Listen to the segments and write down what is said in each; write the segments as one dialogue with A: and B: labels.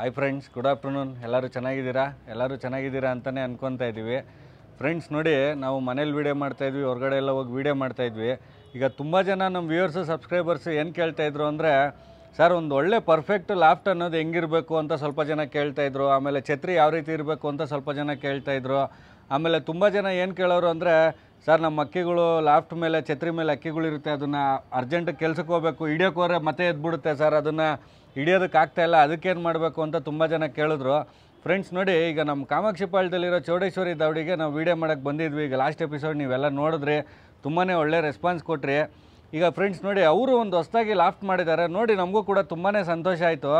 A: hi friends good afternoon ಎಲ್ಲರೂ ಚೆನ್ನಾಗಿದ್ದೀರಾ ಎಲ್ಲರೂ ಚೆನ್ನಾಗಿದ್ದೀರಾ ಅಂತಲೇ ಅನ್ಕೊತಾ ಇದ್ದೀವಿ ಫ್ರೆಂಡ್ಸ್ ನೋಡಿ ನಾವು ಮನೇಲಿ ವೀಡಿಯೋ ಮಾಡ್ತಾಯಿದ್ವಿ ಹೊರಗಡೆ ಎಲ್ಲ ಹೋಗಿ ವೀಡಿಯೋ ಮಾಡ್ತಾಯಿದ್ವಿ ಈಗ ತುಂಬ ಜನ ನಮ್ಮ ವ್ಯೂವರ್ಸು ಸಬ್ಸ್ಕ್ರೈಬರ್ಸ್ ಏನು ಕೇಳ್ತಾಯಿದ್ರು ಅಂದರೆ ಸರ್ ಒಂದು ಒಳ್ಳೆ ಪರ್ಫೆಕ್ಟ್ ಲಾಫ್ಟ್ ಅನ್ನೋದು ಹೆಂಗಿರಬೇಕು ಅಂತ ಸ್ವಲ್ಪ ಜನ ಕೇಳ್ತಾಯಿದ್ರು ಆಮೇಲೆ ಛತ್ರಿ ಯಾವ ರೀತಿ ಇರಬೇಕು ಅಂತ ಸ್ವಲ್ಪ ಜನ ಕೇಳ್ತಾಯಿದ್ರು ಆಮೇಲೆ ತುಂಬ ಜನ ಏನು ಕೇಳೋರು ಅಂದರೆ ಸರ್ ನಮ್ಮ ಅಕ್ಕಿಗಳು ಲಾಫ್ಟ್ ಮೇಲೆ ಛತ್ರಿ ಮೇಲೆ ಅಕ್ಕಿಗಳಿರುತ್ತೆ ಅದನ್ನು ಅರ್ಜೆಂಟ್ ಕೆಲಸಕ್ಕೆ ಹೋಗಬೇಕು ಹಿಡಿಯೋಕೋರೆ ಹೋದರೆ ಮತ್ತೆ ಎದ್ಬಿಡುತ್ತೆ ಸರ್ ಅದನ್ನು ಹಿಡಿಯೋದಕ್ಕೆ ಇಲ್ಲ ಅದಕ್ಕೇನು ಮಾಡಬೇಕು ಅಂತ ತುಂಬ ಜನ ಕೇಳಿದ್ರು ಫ್ರೆಂಡ್ಸ್ ನೋಡಿ ಈಗ ನಮ್ಮ ಕಾಮಾಕ್ಷಿ ಚೌಡೇಶ್ವರಿ ದವಡಿಗೆ ನಾವು ವೀಡಿಯೋ ಮಾಡೋಕ್ಕೆ ಬಂದಿದ್ವಿ ಈಗ ಲಾಸ್ಟ್ ಎಪಿಸೋಡ್ ನೀವೆಲ್ಲ ನೋಡಿದ್ರಿ ತುಂಬಾ ಒಳ್ಳೆ ರೆಸ್ಪಾನ್ಸ್ ಕೊಟ್ಟ್ರಿ ಈಗ ಫ್ರೆಂಡ್ಸ್ ನೋಡಿ ಅವರು ಒಂದು ಹೊಸದಾಗಿ ಲಾಫ್ಟ್ ಮಾಡಿದ್ದಾರೆ ನೋಡಿ ನಮಗೂ ಕೂಡ ತುಂಬಾ ಸಂತೋಷ ಆಯಿತು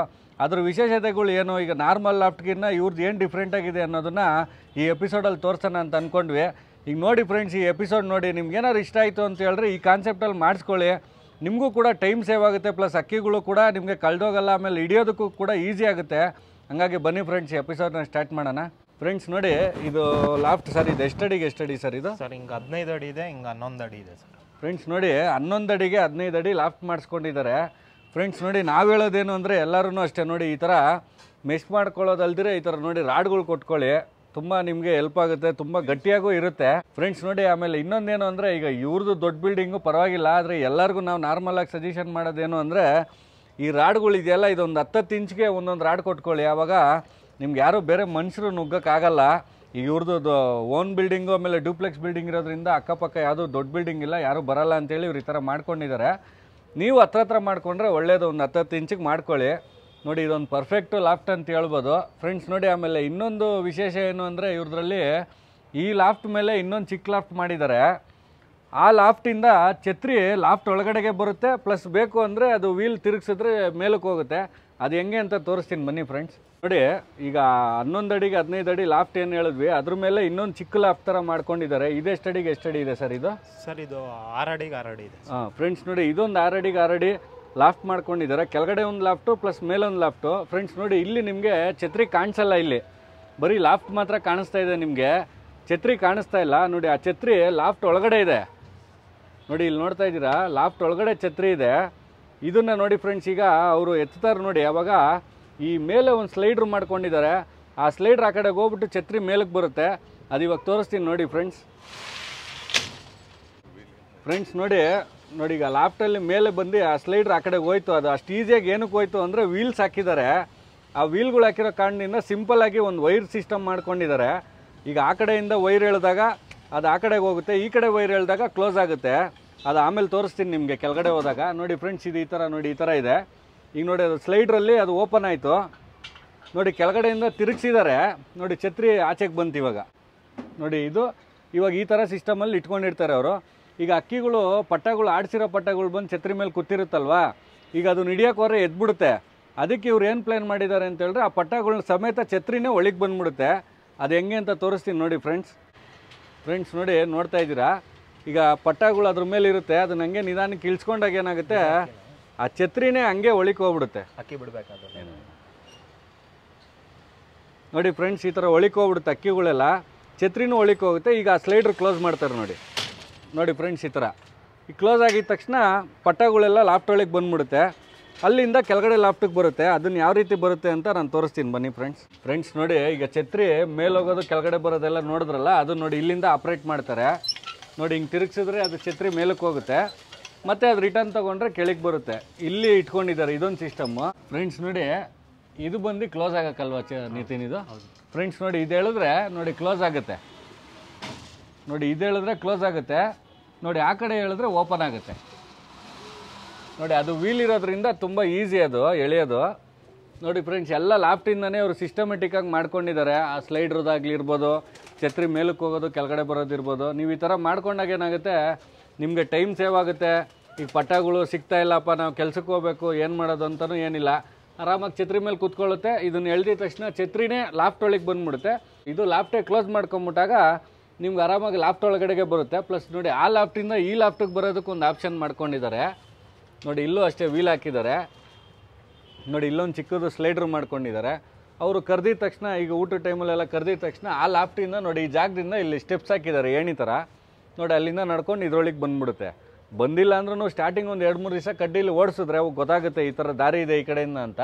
A: ಅದ್ರ ವಿಶೇಷತೆಗಳು ಏನು ಈಗ ನಾರ್ಮಲ್ ಲಾಫ್ಟ್ಗಿನ್ನ ಇವ್ರದ್ದು ಏನು ಡಿಫ್ರೆಂಟ್ ಆಗಿದೆ ಅನ್ನೋದನ್ನು ಈ ಎಪಿಸೋಡಲ್ಲಿ ತೋರಿಸೋಣ ಅಂತ ಅಂದ್ಕೊಂಡ್ವಿ ಈಗ ನೋಡಿ ಫ್ರೆಂಡ್ಸ್ ಈ ಎಪಿಸೋಡ್ ನೋಡಿ ಏನಾದ್ರು ಇಷ್ಟ ಆಯಿತು ಅಂತ ಹೇಳಿದ್ರೆ ಈ ಕಾನ್ಸೆಪ್ಟಲ್ಲಿ ಮಾಡಿಸ್ಕೊಳ್ಳಿ ನಿಮಗೂ ಕೂಡ ಟೈಮ್ ಸೇವ್ ಆಗುತ್ತೆ ಪ್ಲಸ್ ಅಕ್ಕಿಗಳು ಕೂಡ ನಿಮಗೆ ಕಳೆದೋಗಲ್ಲ ಆಮೇಲೆ ಹಿಡಿಯೋದಕ್ಕೂ ಕೂಡ ಈಸಿ ಆಗುತ್ತೆ ಹಂಗಾಗಿ ಬನ್ನಿ ಫ್ರೆಂಡ್ಸ್ ಎಪಿಸೋಡ್ನ ಸ್ಟಾರ್ಟ್ ಮಾಡೋಣ ಫ್ರೆಂಡ್ಸ್ ನೋಡಿ ಇದು ಲಾಫ್ಟ್ ಸರ್ ಇದು ಎಷ್ಟು ಅಡಿ ಸರ್ ಇದು ಸರ್ ಹಿಂಗೆ ಹದಿನೈದು ಅಡಿ ಇದೆ ಹಿಂಗೆ ಹನ್ನೊಂದು ಅಡಿ ಇದೆ ಸರ್ ಫ್ರೆಂಡ್ಸ್ ನೋಡಿ ಹನ್ನೊಂದು ಅಡಿಗೆ ಹದಿನೈದು ಅಡಿ ಲಾಫ್ಟ್ ಮಾಡಿಸ್ಕೊಂಡಿದ್ದಾರೆ ಫ್ರೆಂಡ್ಸ್ ನೋಡಿ ನಾವು ಹೇಳೋದೇನು ಅಂದರೆ ಎಲ್ಲರೂ ಅಷ್ಟೇ ನೋಡಿ ಈ ಥರ ಮಿಸ್ ಮಾಡ್ಕೊಳ್ಳೋದಲ್ದಿರೆ ಈ ಥರ ನೋಡಿ ರಾಡ್ಗಳು ಕೊಟ್ಕೊಳ್ಳಿ ತುಂಬ ನಿಮಗೆ ಹೆಲ್ಪ್ ಆಗುತ್ತೆ ತುಂಬ ಗಟ್ಟಿಯಾಗೂ ಇರುತ್ತೆ ಫ್ರೆಂಡ್ಸ್ ನೋಡಿ ಆಮೇಲೆ ಇನ್ನೊಂದೇನು ಅಂದರೆ ಈಗ ಇವ್ರದ್ದು ದೊಡ್ಡ ಬಿಲ್ಡಿಂಗು ಪರವಾಗಿಲ್ಲ ಆದರೆ ಎಲ್ಲರಿಗೂ ನಾವು ನಾರ್ಮಲಾಗಿ ಸಜೆಷನ್ ಮಾಡೋದೇನು ಅಂದರೆ ಈ ರಾಡ್ಗಳಿದೆಯಲ್ಲ ಇದೊಂದು ಹತ್ತತ್ತು ಇಂಚ್ಗೆ ಒಂದೊಂದು ರಾಡ್ ಕೊಟ್ಕೊಳ್ಳಿ ಆವಾಗ ನಿಮ್ಗೆ ಯಾರೂ ಬೇರೆ ಮನುಷ್ಯರು ನುಗ್ಗೋಕ್ಕಾಗಲ್ಲ ಈಗ ಇವ್ರದ್ದು ಓನ್ ಬಿಲ್ಡಿಂಗು ಆಮೇಲೆ ಡ್ಯೂಪ್ಲೆಕ್ಸ್ ಬಿಲ್ಡಿಂಗ್ ಇರೋದ್ರಿಂದ ಅಕ್ಕಪಕ್ಕ ಯಾವುದೂ ದೊಡ್ಡ ಬಿಲ್ಡಿಂಗ್ ಇಲ್ಲ ಯಾರೂ ಬರಲ್ಲ ಅಂತೇಳಿ ಇವ್ರು ಈ ಥರ ಮಾಡ್ಕೊಂಡಿದ್ದಾರೆ ನೀವು ಹತ್ರ ಹತ್ರ ಮಾಡಿಕೊಂಡ್ರೆ ಒಳ್ಳೇದು ಒಂದು ಹತ್ತತ್ತು ಇಂಚಿಗೆ ಮಾಡ್ಕೊಳ್ಳಿ ನೋಡಿ ಇದೊಂದು ಪರ್ಫೆಕ್ಟು ಲಾಫ್ಟ್ ಅಂತ ಹೇಳ್ಬೋದು ಫ್ರೆಂಡ್ಸ್ ನೋಡಿ ಆಮೇಲೆ ಇನ್ನೊಂದು ವಿಶೇಷ ಏನು ಅಂದರೆ ಇವ್ರದ್ರಲ್ಲಿ ಈ ಲಾಫ್ಟ್ ಮೇಲೆ ಇನ್ನೊಂದು ಚಿಕ್ಕ ಲಾಫ್ಟ್ ಮಾಡಿದ್ದಾರೆ ಆ ಲಾಫ್ಟಿಂದ ಛತ್ರಿ ಲಾಫ್ಟ್ ಒಳಗಡೆಗೆ ಬರುತ್ತೆ ಪ್ಲಸ್ ಬೇಕು ಅಂದರೆ ಅದು ವೀಲ್ ತಿರುಗಿಸಿದ್ರೆ ಮೇಲಕ್ಕೆ ಹೋಗುತ್ತೆ ಅದು ಹೆಂಗೆ ಅಂತ ತೋರಿಸ್ತೀನಿ ಬನ್ನಿ ಫ್ರೆಂಡ್ಸ್ ನೋಡಿ ಈಗ ಹನ್ನೊಂದು ಅಡಿಗೆ ಹದಿನೈದು ಅಡಿ ಲಾಫ್ಟ್ ಏನು ಹೇಳಿದ್ವಿ ಅದ್ರ ಮೇಲೆ ಇನ್ನೊಂದು ಚಿಕ್ಕ ಲಾಫ್ಟ್ ಥರ ಮಾಡ್ಕೊಂಡಿದ್ದಾರೆ ಇದೆಷ್ಟು ಅಡಿಗೆ ಎಷ್ಟು ಅಡಿ ಇದೆ ಸರ್ ಇದು ಸರ್ ಇದು ಆರು ಅಡಿಗೆ ಇದೆ ಹಾಂ ಫ್ರೆಂಡ್ಸ್ ನೋಡಿ ಇದೊಂದು ಆರು ಅಡಿಗೆ ಲಾಫ್ಟ್ ಮಾಡ್ಕೊಂಡಿದ್ದಾರೆ ಕೆಳಗಡೆ ಒಂದು ಲಾಫ್ಟು ಪ್ಲಸ್ ಒಂದು ಲಾಫ್ಟು ಫ್ರೆಂಡ್ಸ್ ನೋಡಿ ಇಲ್ಲಿ ನಿಮಗೆ ಛತ್ರಿ ಕಾಣಿಸಲ್ಲ ಇಲ್ಲಿ ಬರೀ ಲಾಫ್ಟ್ ಮಾತ್ರ ಕಾಣಿಸ್ತಾ ಇದೆ ನಿಮಗೆ ಛತ್ರಿ ಕಾಣಿಸ್ತಾ ಇಲ್ಲ ನೋಡಿ ಆ ಛತ್ರಿ ಲಾಫ್ಟ್ ಒಳಗಡೆ ಇದೆ ನೋಡಿ ಇಲ್ಲಿ ನೋಡ್ತಾ ಇದ್ದೀರಾ ಲಾಫ್ಟ್ ಒಳಗಡೆ ಛತ್ರಿ ಇದೆ ಇದನ್ನು ನೋಡಿ ಫ್ರೆಂಡ್ಸ್ ಈಗ ಅವರು ಎತ್ತಾರೆ ನೋಡಿ ಅವಾಗ ಈ ಮೇಲೆ ಒಂದು ಸ್ಲೈಡ್ರ್ ಮಾಡ್ಕೊಂಡಿದ್ದಾರೆ ಆ ಸ್ಲೈಡ್ರ್ ಆ ಕಡೆಗೆ ಹೋಗ್ಬಿಟ್ಟು ಛತ್ರಿ ಮೇಲಕ್ಕೆ ಬರುತ್ತೆ ಅದು ಇವಾಗ ತೋರಿಸ್ತೀನಿ ನೋಡಿ ಫ್ರೆಂಡ್ಸ್ ಫ್ರೆಂಡ್ಸ್ ನೋಡಿ ನೋಡಿ ಈಗ ಲಾಫ್ಟಲ್ಲಿ ಮೇಲೆ ಬಂದು ಆ ಸ್ಲೈಡ್ರ್ ಆ ಕಡೆಗೆ ಹೋಯ್ತು ಅದು ಅಷ್ಟು ಈಸಿಯಾಗಿ ಏನಕ್ಕೆ ಹೋಯ್ತು ಅಂದರೆ ವೀಲ್ಸ್ ಹಾಕಿದ್ದಾರೆ ಆ ವೀಲ್ಗಳು ಹಾಕಿರೋ ಕಾರಣದಿಂದ ಸಿಂಪಲ್ಲಾಗಿ ಒಂದು ವೈರ್ ಸಿಸ್ಟಮ್ ಮಾಡ್ಕೊಂಡಿದ್ದಾರೆ ಈಗ ಆ ಕಡೆಯಿಂದ ವೈರ್ ಎಳೆದಾಗ ಅದು ಆ ಕಡೆಗೆ ಹೋಗುತ್ತೆ ಈ ಕಡೆ ವೈರ್ ಎಳೆದಾಗ ಕ್ಲೋಸ್ ಆಗುತ್ತೆ ಅದು ಆಮೇಲೆ ತೋರಿಸ್ತೀನಿ ನಿಮಗೆ ಕೆಳಗಡೆ ಹೋದಾಗ ನೋಡಿ ಫ್ರೆಂಡ್ಸ್ ಇದು ಈ ಥರ ನೋಡಿ ಈ ಥರ ಇದೆ ಈಗ ನೋಡಿ ಅದು ಸ್ಲೈಡ್ರಲ್ಲಿ ಅದು ಓಪನ್ ಆಯಿತು ನೋಡಿ ಕೆಳಗಡೆಯಿಂದ ತಿರುಗಿಸಿದ್ದಾರೆ ನೋಡಿ ಛತ್ರಿ ಆಚೆಗೆ ಬಂತು ಇವಾಗ ನೋಡಿ ಇದು ಇವಾಗ ಈ ಥರ ಸಿಸ್ಟಮಲ್ಲಿ ಇಟ್ಕೊಂಡಿರ್ತಾರೆ ಅವರು ಈಗ ಅಕ್ಕಿಗಳು ಪಟ್ಟಗಳು ಆಡಿಸಿರೋ ಪಟ್ಟಗಳು ಬಂದು ಛತ್ರಿ ಮೇಲೆ ಕೂತಿರುತ್ತಲ್ವಾ ಈಗ ಅದು ಹಿಡಿಯೋಕೆ ಎದ್ದು ಎದ್ಬಿಡುತ್ತೆ ಅದಕ್ಕೆ ಇವ್ರು ಏನು ಪ್ಲ್ಯಾನ್ ಮಾಡಿದ್ದಾರೆ ಅಂತ ಆ ಪಟ್ಟಗಳನ್ನ ಸಮೇತ ಛತ್ರಿನೇ ಒಳಗೆ ಬಂದ್ಬಿಡುತ್ತೆ ಅದು ಹೆಂಗೆ ಅಂತ ತೋರಿಸ್ತೀನಿ ನೋಡಿ ಫ್ರೆಂಡ್ಸ್ ಫ್ರೆಂಡ್ಸ್ ನೋಡಿ ನೋಡ್ತಾ ಇದ್ದೀರಾ ಈಗ ಪಟ್ಟಗಳು ಅದ್ರ ಮೇಲೆ ಇರುತ್ತೆ ಅದನ್ನ ಹಂಗೆ ನಿಧಾನಕ್ಕೆ ಇಳಿಸ್ಕೊಂಡಾಗ ಏನಾಗುತ್ತೆ ಆ ಛತ್ರಿನೇ ಹಂಗೆ ಒಳಿಕ್ ಹೋಗ್ಬಿಡುತ್ತೆ
B: ಅಕ್ಕಿ ಬಿಡಬೇಕಾದ್ರೆ
A: ನೋಡಿ ಫ್ರೆಂಡ್ಸ್ ಈ ಥರ ಒಳಗೆ ಹೋಗ್ಬಿಡುತ್ತೆ ಅಕ್ಕಿಗಳೆಲ್ಲ ಛತ್ರಿನೂ ಒಳಗೆ ಹೋಗುತ್ತೆ ಈಗ ಆ ಸ್ಲೈಡ್ರ್ ಕ್ಲೋಸ್ ಮಾಡ್ತಾರೆ ನೋಡಿ ನೋಡಿ ಫ್ರೆಂಡ್ಸ್ ಈ ಥರ ಈ ಕ್ಲೋಸ್ ಆಗಿದ ತಕ್ಷಣ ಪಟ್ಟಗಳೆಲ್ಲ ಲಾಫ್ಟ್ ಬಂದ್ಬಿಡುತ್ತೆ ಅಲ್ಲಿಂದ ಕೆಳಗಡೆ ಲಾಫ್ಟಿಗೆ ಬರುತ್ತೆ ಅದನ್ನು ಯಾವ ರೀತಿ ಬರುತ್ತೆ ಅಂತ ನಾನು ತೋರಿಸ್ತೀನಿ ಬನ್ನಿ ಫ್ರೆಂಡ್ಸ್ ಫ್ರೆಂಡ್ಸ್ ನೋಡಿ ಈಗ ಛತ್ರಿ ಮೇಲೋಗೋದು ಕೆಳಗಡೆ ಬರೋದೆಲ್ಲ ನೋಡಿದ್ರಲ್ಲ ಅದು ನೋಡಿ ಇಲ್ಲಿಂದ ಆಪ್ರೇಟ್ ಮಾಡ್ತಾರೆ ನೋಡಿ ಹಿಂಗೆ ತಿರುಗಿಸಿದ್ರೆ ಅದು ಛತ್ರಿ ಮೇಲಕ್ಕೆ ಹೋಗುತ್ತೆ ಮತ್ತು ಅದು ರಿಟರ್ನ್ ತೊಗೊಂಡ್ರೆ ಕೆಳಗೆ ಬರುತ್ತೆ ಇಲ್ಲಿ ಇಟ್ಕೊಂಡಿದ್ದಾರೆ ಇದೊಂದು ಸಿಸ್ಟಮ್ಮು ಫ್ರೆಂಡ್ಸ್ ನೋಡಿ ಇದು ಬಂದು ಕ್ಲೋಸ್ ಆಗೋಕ್ಕಲ್ವಾ ಚ ಇದು ಫ್ರೆಂಡ್ಸ್ ನೋಡಿ ಇದು ಹೇಳಿದ್ರೆ ನೋಡಿ ಕ್ಲೋಸ್ ಆಗುತ್ತೆ ನೋಡಿ ಇದು ಹೇಳಿದ್ರೆ ಕ್ಲೋಸ್ ಆಗುತ್ತೆ ನೋಡಿ ಆ ಕಡೆ ಹೇಳಿದ್ರೆ ಓಪನ್ ಆಗುತ್ತೆ ನೋಡಿ ಅದು ವೀಲ್ ಇರೋದ್ರಿಂದ ತುಂಬ ಈಸಿ ಅದು ಎಳೆಯೋದು ನೋಡಿ ಫ್ರೆಂಡ್ಸ್ ಎಲ್ಲ ಲಾಫ್ಟಿಂದನೇ ಅವರು ಸಿಸ್ಟಮೆಟಿಕ್ಕಾಗಿ ಮಾಡ್ಕೊಂಡಿದ್ದಾರೆ ಆ ಸ್ಲೈಡ್ರದಾಗಲಿ ಇರ್ಬೋದು ಛತ್ರಿ ಮೇಲಕ್ಕೆ ಹೋಗೋದು ಕೆಳಗಡೆ ಬರೋದಿರ್ಬೋದು ನೀವು ಈ ಥರ ಮಾಡ್ಕೊಂಡಾಗ ಏನಾಗುತ್ತೆ ನಿಮಗೆ ಟೈಮ್ ಸೇವ್ ಆಗುತ್ತೆ ಈಗ ಪಟ್ಟಗಳು ಸಿಗ್ತಾ ಇಲ್ಲಪ್ಪ ನಾವು ಕೆಲ್ಸಕ್ಕೆ ಹೋಗ್ಬೇಕು ಏನು ಮಾಡೋದು ಅಂತಲೂ ಏನಿಲ್ಲ ಆರಾಮಾಗಿ ಛತ್ರಿ ಮೇಲೆ ಕೂತ್ಕೊಳ್ಳುತ್ತೆ ಇದನ್ನು ಎಳೆದಿದ ತಕ್ಷಣ ಛತ್ರಿನೇ ಲಾಫ್ಟ್ ಒಳಗೆ ಬಂದ್ಬಿಡುತ್ತೆ ಇದು ಲಾಫ್ಟೇ ಕ್ಲೋಸ್ ಮಾಡ್ಕೊಂಬಿಟ್ಟಾಗ ನಿಮ್ಗೆ ಆರಾಮಾಗಿ ಲಾಫ್ಟ್ ಒಳಗಡೆಗೆ ಬರುತ್ತೆ ಪ್ಲಸ್ ನೋಡಿ ಆ ಲಾಫ್ಟಿಂದ ಈ ಲಾಫ್ಟಿಗೆ ಬರೋದಕ್ಕೆ ಒಂದು ಆಪ್ಷನ್ ಮಾಡ್ಕೊಂಡಿದ್ದಾರೆ ನೋಡಿ ಇಲ್ಲೂ ಅಷ್ಟೇ ವೀಲ್ ಹಾಕಿದ್ದಾರೆ ನೋಡಿ ಇಲ್ಲೊಂದು ಚಿಕ್ಕದು ಸ್ಲೈಡ್ರ್ ಮಾಡ್ಕೊಂಡಿದ್ದಾರೆ ಅವರು ಕರೆದಿದ ತಕ್ಷಣ ಈಗ ಊಟದ ಟೈಮಲ್ಲೆಲ್ಲ ಕರೆದಿದ ತಕ್ಷಣ ಆ ಲಾಫ್ಟಿಂದ ನೋಡಿ ಈ ಜಾಗದಿಂದ ಇಲ್ಲಿ ಸ್ಟೆಪ್ಸ್ ಹಾಕಿದ್ದಾರೆ ಏಣಿ ಥರ ನೋಡಿ ಅಲ್ಲಿಂದ ನಡ್ಕೊಂಡು ಇದ್ರೊಳಗೆ ಬಂದ್ಬಿಡುತ್ತೆ ಬಂದಿಲ್ಲ ಅಂದ್ರೂ ಸ್ಟಾರ್ಟಿಂಗ್ ಒಂದು ಎರಡು ಮೂರು ದಿವಸ ಕಡ್ಡಿಲಿ ಓಡಿಸಿದ್ರೆ ಅವು ಗೊತ್ತಾಗುತ್ತೆ ಈ ಥರ ದಾರಿ ಇದೆ ಈ ಕಡೆಯಿಂದ ಅಂತ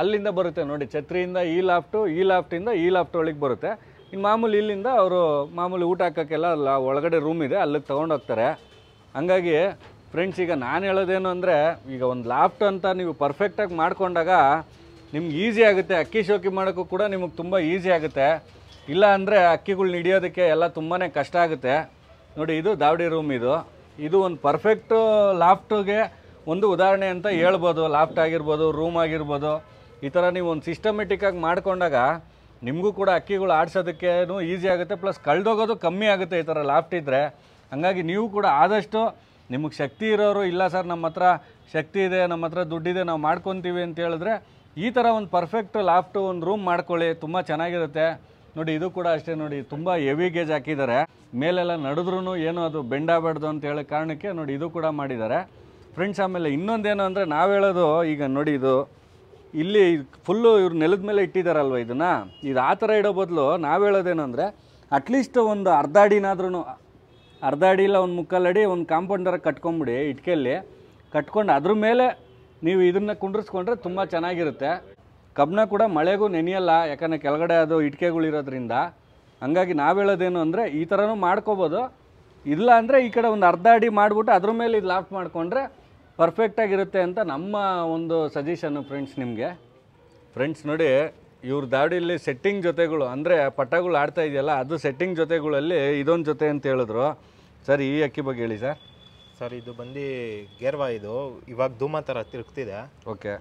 A: ಅಲ್ಲಿಂದ ಬರುತ್ತೆ ನೋಡಿ ಛತ್ರಿಯಿಂದ ಈ ಲಾಫ್ಟು ಈ ಲಾಫ್ಟಿಂದ ಈ ಲಾಫ್ಟ್ ಒಳಗೆ ಬರುತ್ತೆ ಇನ್ನು ಮಾಮೂಲಿ ಇಲ್ಲಿಂದ ಅವರು ಮಾಮೂಲಿ ಊಟ ಹಾಕೋಕ್ಕೆಲ್ಲ ಅಲ್ಲ ಒಳಗಡೆ ರೂಮ್ ಇದೆ ಅಲ್ಲಿಗೆ ತೊಗೊಂಡೋಗ್ತಾರೆ ಹಂಗಾಗಿ ಫ್ರೆಂಡ್ಸ್ ಈಗ ನಾನು ಹೇಳೋದೇನು ಅಂದರೆ ಈಗ ಒಂದು ಲಾಫ್ಟ್ ಅಂತ ನೀವು ಪರ್ಫೆಕ್ಟಾಗಿ ಮಾಡಿಕೊಂಡಾಗ ನಿಮ್ಗೆ ಈಸಿ ಆಗುತ್ತೆ ಅಕ್ಕಿ ಶೋಕಿ ಮಾಡೋಕ್ಕೂ ಕೂಡ ನಿಮಗೆ ತುಂಬ ಈಸಿ ಆಗುತ್ತೆ ಇಲ್ಲ ಅಂದರೆ ಅಕ್ಕಿಗಳ್ನ ಹಿಡಿಯೋದಕ್ಕೆ ಎಲ್ಲ ತುಂಬಾ ಕಷ್ಟ ಆಗುತ್ತೆ ನೋಡಿ ಇದು ದಾವಡಿ ರೂಮ್ ಇದು ಇದು ಒಂದು ಪರ್ಫೆಕ್ಟು ಲಾಫ್ಟಿಗೆ ಒಂದು ಉದಾಹರಣೆ ಅಂತ ಹೇಳ್ಬೋದು ಲಾಫ್ಟ್ ಆಗಿರ್ಬೋದು ರೂಮ್ ಆಗಿರ್ಬೋದು ಈ ಥರ ನೀವು ಒಂದು ಸಿಸ್ಟಮೆಟಿಕ್ಕಾಗಿ ಮಾಡಿಕೊಂಡಾಗ ನಿಮಗೂ ಕೂಡ ಅಕ್ಕಿಗಳು ಆಡಿಸೋದಕ್ಕೇನು ಈಸಿ ಆಗುತ್ತೆ ಪ್ಲಸ್ ಕಳೆದೋಗೋದು ಕಮ್ಮಿ ಆಗುತ್ತೆ ಈ ಥರ ಲಾಫ್ಟ್ ಇದ್ದರೆ ಹಾಗಾಗಿ ನೀವು ಕೂಡ ಆದಷ್ಟು ನಿಮಗೆ ಶಕ್ತಿ ಇರೋರು ಇಲ್ಲ ಸರ್ ನಮ್ಮ ಹತ್ರ ಶಕ್ತಿ ಇದೆ ನಮ್ಮ ಹತ್ರ ದುಡ್ಡಿದೆ ನಾವು ಮಾಡ್ಕೊತೀವಿ ಅಂತ ಹೇಳಿದ್ರೆ ಈ ಥರ ಒಂದು ಪರ್ಫೆಕ್ಟ್ ಲಾಫ್ಟು ಒಂದು ರೂಮ್ ಮಾಡ್ಕೊಳ್ಳಿ ತುಂಬ ಚೆನ್ನಾಗಿರುತ್ತೆ ನೋಡಿ ಇದು ಕೂಡ ಅಷ್ಟೇ ನೋಡಿ ತುಂಬ ಹೆವಿ ಗೇಜ್ ಹಾಕಿದ್ದಾರೆ ಮೇಲೆಲ್ಲ ನಡೆದ್ರೂ ಏನು ಅದು ಬೆಂಡಾಗಬಾರ್ದು ಅಂತ ಹೇಳೋ ಕಾರಣಕ್ಕೆ ನೋಡಿ ಇದು ಕೂಡ ಮಾಡಿದ್ದಾರೆ ಫ್ರೆಂಡ್ಸ್ ಆಮೇಲೆ ಇನ್ನೊಂದೇನು ಅಂದರೆ ನಾವು ಹೇಳೋದು ಈಗ ನೋಡಿ ಇದು ಇಲ್ಲಿ ಫುಲ್ಲು ಇವ್ರು ನೆಲದ ಮೇಲೆ ಇಟ್ಟಿದ್ದಾರಲ್ವ ಇದನ್ನು ಇದು ಆ ಥರ ಇಡೋ ಬದಲು ನಾವು ಹೇಳೋದೇನಂದರೆ ಅಟ್ಲೀಸ್ಟ್ ಒಂದು ಅರ್ಧ ಅಡಿನಾದ್ರೂ ಅರ್ಧ ಅಡಿ ಇಲ್ಲ ಒಂದು ಮುಕ್ಕಾಲು ಅಡಿ ಒಂದು ಕಾಂಪೌಂಡರ ಕಟ್ಕೊಂಬಿಡಿ ಇಟ್ಕೆಯಲ್ಲಿ ಕಟ್ಕೊಂಡು ಅದ್ರ ಮೇಲೆ ನೀವು ಇದನ್ನು ಕುಂಡ್ರಿಸ್ಕೊಂಡ್ರೆ ತುಂಬ ಚೆನ್ನಾಗಿರುತ್ತೆ ಕಬ್ಬನ ಕೂಡ ಮಳೆಗೂ ನೆನೆಯಲ್ಲ ಯಾಕಂದರೆ ಕೆಳಗಡೆ ಅದು ಇಟ್ಕೆಗಳಿರೋದ್ರಿಂದ ಹಂಗಾಗಿ ನಾವು ಹೇಳೋದೇನು ಅಂದರೆ ಈ ಥರನೂ ಮಾಡ್ಕೋಬೋದು ಇಲ್ಲ ಅಂದರೆ ಈ ಕಡೆ ಒಂದು ಅರ್ಧ ಅಡಿ ಮಾಡಿಬಿಟ್ಟು ಅದ್ರ ಮೇಲೆ ಇದು ಲಾಫ್ಟ್ ಮಾಡಿಕೊಂಡ್ರೆ ಪರ್ಫೆಕ್ಟಾಗಿರುತ್ತೆ ಅಂತ ನಮ್ಮ ಒಂದು ಸಜೆಷನ್ನು ಫ್ರೆಂಡ್ಸ್ ನಿಮಗೆ ಫ್ರೆಂಡ್ಸ್ ನೋಡಿ ಇವ್ರ ದಾಡಿಲಿ ಸೆಟ್ಟಿಂಗ್ ಜೊತೆಗಳು ಅಂದರೆ ಪಟಗಳು ಆಡ್ತಾ ಇದೆಯಲ್ಲ ಅದು ಸೆಟ್ಟಿಂಗ್ ಜೊತೆಗಳಲ್ಲಿ ಇದೊಂದು ಜೊತೆ ಅಂತ ಹೇಳಿದ್ರು ಸರ್ ಈ ಅಕ್ಕಿ ಬಗ್ಗೆ ಹೇಳಿ ಸರ್
B: ಸರ್ ಇದು ಬಂದು ಗೇರ್ವಾ ಇದು ಇವಾಗ ಧೂಮ ಥರ ತಿರುಗ್ತಿದೆ ಓಕೆ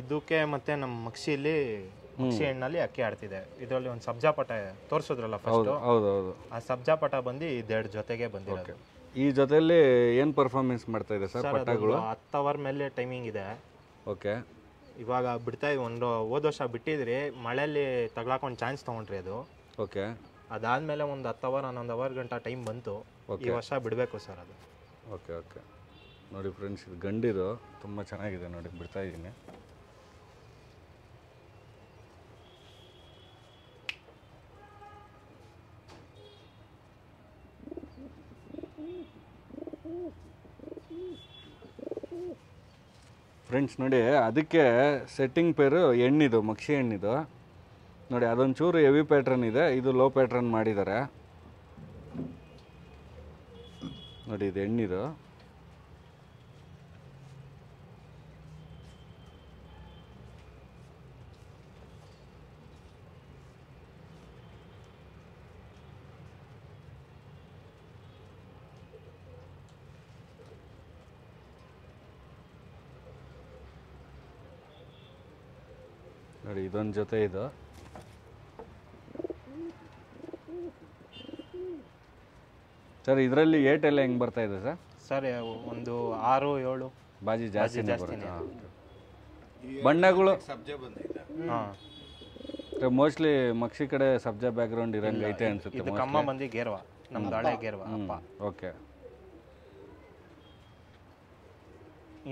B: ಇದಕ್ಕೆ ಮತ್ತು ನಮ್ಮ ಮಕ್ಷಿಲಿ ಮಕ್ಷಿ ಹಣ್ಣಲ್ಲಿ ಅಕ್ಕಿ ಆಡ್ತಿದೆ ಇದರಲ್ಲಿ ಒಂದು ಪಟ ತೋರಿಸಿದ್ರಲ್ಲ ಫಸ್ಟ್ ಹೌದು ಹೌದು ಆ ಸಬ್ಜಾ ಪಟ ಬಂದು ಇದೆರಡು ಜೊತೆಗೆ ಬಂದಿರೋದು
A: ಈ ಜೊತೆಯಲ್ಲಿ ಏನು ಪರ್ಫಾರ್ಮೆನ್ಸ್ ಮಾಡ್ತಾ ಇದೆ ಸರ್ ಪಟ್ಟಗಳು
B: ಹತ್ತು ಅವರ್ ಮೇಲೆ ಟೈಮಿಂಗ್ ಇದೆ ಓಕೆ ಇವಾಗ ಬಿಡ್ತಾ ಇದ್ವಿ ಒಂದು ಹೋದ ವರ್ಷ ಬಿಟ್ಟಿದ್ರಿ ಮಳೆಯಲ್ಲಿ ಒಂದು ಚಾನ್ಸ್ ತಗೊಂಡ್ರಿ ಅದು ಓಕೆ ಅದಾದ್ಮೇಲೆ ಒಂದು ಹತ್ತು ಅವರ್ ಹನ್ನೊಂದು ಅವರ್ ಗಂಟ ಟೈಮ್ ಬಂತು ಈ ವರ್ಷ
A: ಬಿಡಬೇಕು ಸರ್ ಅದು ಓಕೆ ಓಕೆ ನೋಡಿ ಫ್ರೆಂಡ್ಸ್ ಇದು ಗಂಡಿದು ತುಂಬ ಚೆನ್ನಾಗಿದೆ ನೋಡಿ ಬಿಡ್ತಾ ಇದ್ದೀನಿ ಫ್ರೆಂಡ್ಸ್ ನೋಡಿ ಅದಕ್ಕೆ ಸೆಟ್ಟಿಂಗ್ ಪೇರು ಎಣ್ಣಿದು ಮಕ್ಷಿ ಎಣ್ಣಿದು ನೋಡಿ ಚೂರು ಹೆವಿ ಪ್ಯಾಟ್ರನ್ ಇದೆ ಇದು ಲೋ ಪ್ಯಾಟ್ರನ್ ಮಾಡಿದ್ದಾರೆ ನೋಡಿ ಇದು ಎಣ್ಣಿದು ನೋಡಿ ಇದೊಂದು ಜೊತೆ ಇದು ಸರ್ ಇದರಲ್ಲಿ ಏಟ್ ಎಲ್ಲ ಹೆಂಗೆ ಬರ್ತಾ ಇದೆ ಸರ್ ಸರ್ ಒಂದು ಆರು ಏಳು ಬಾಜಿ ಜಾಸ್ತಿ ಬಣ್ಣಗಳು ಮೋಸ್ಟ್ಲಿ ಮಕ್ಷಿ ಕಡೆ ಸಬ್ಜೆ ಬ್ಯಾಕ್ಗ್ರೌಂಡ್ ಇರಂಗೆ ಐತೆ ಅನ್ಸುತ್ತೆ ಇದು ಕಮ್ಮ ಬಂದು ಗೇರ್ವ ನಮ್ದು ದಾಳೆ ಗೇರ್ವ ಅಪ್ಪ ಓಕೆ